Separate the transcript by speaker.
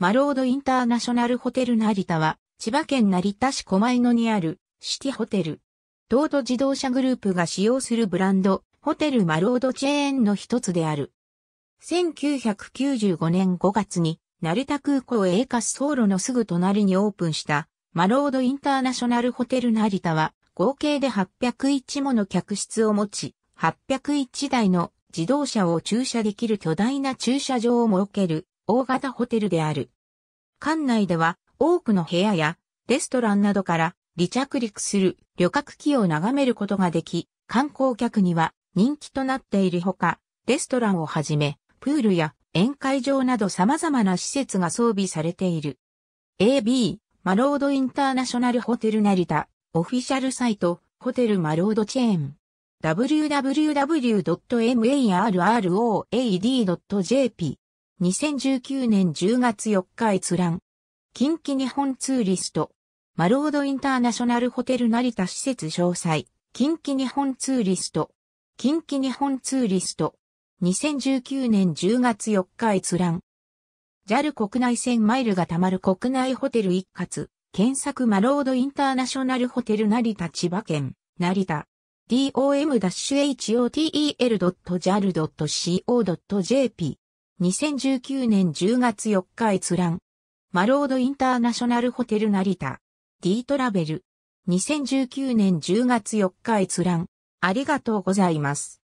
Speaker 1: マロードインターナショナルホテル
Speaker 2: 成田は、千葉県成田市狛江野にあるシティホテル。東都自動車グループが使用するブランド、ホテルマロードチェーンの一つである。1995年5月に、成田空港へ A 滑走路のすぐ隣にオープンした、マロードインターナショナルホテル成田は、合計で801もの客室を持ち、801台の自動車を駐車できる巨大な駐車場を設ける大型ホテルである。館内では多くの部屋やレストランなどから離着陸する旅客機を眺めることができ、観光客には人気となっているほか、レストランをはじめ、プールや宴会場など様々な施設が装備されている。AB、マロードインターナショナルホテル成田、オフィシャルサイト、ホテルマロードチェーン。www.marroad.jp 2019年10月4日閲覧。近畿日本ツーリスト。マロードインターナショナルホテル成田施設詳細。近畿日本ツーリスト。近畿日本ツーリスト。2019年10月4日閲覧。JAL 国内線マイルが貯まる国内ホテル一括。検索マロードインターナショナルホテル成田千葉県。成田。dom-hotel.jal.co.jp 2019年10月4日閲覧。マロードインターナショナルホテル成田。D トラベル。2019年10月4日閲
Speaker 1: 覧。ありがとうございます。